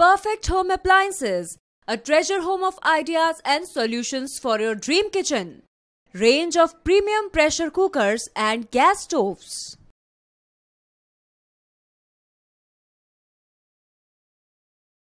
Perfect Home Appliances, a treasure home of ideas and solutions for your dream kitchen. Range of premium pressure cookers and gas stoves.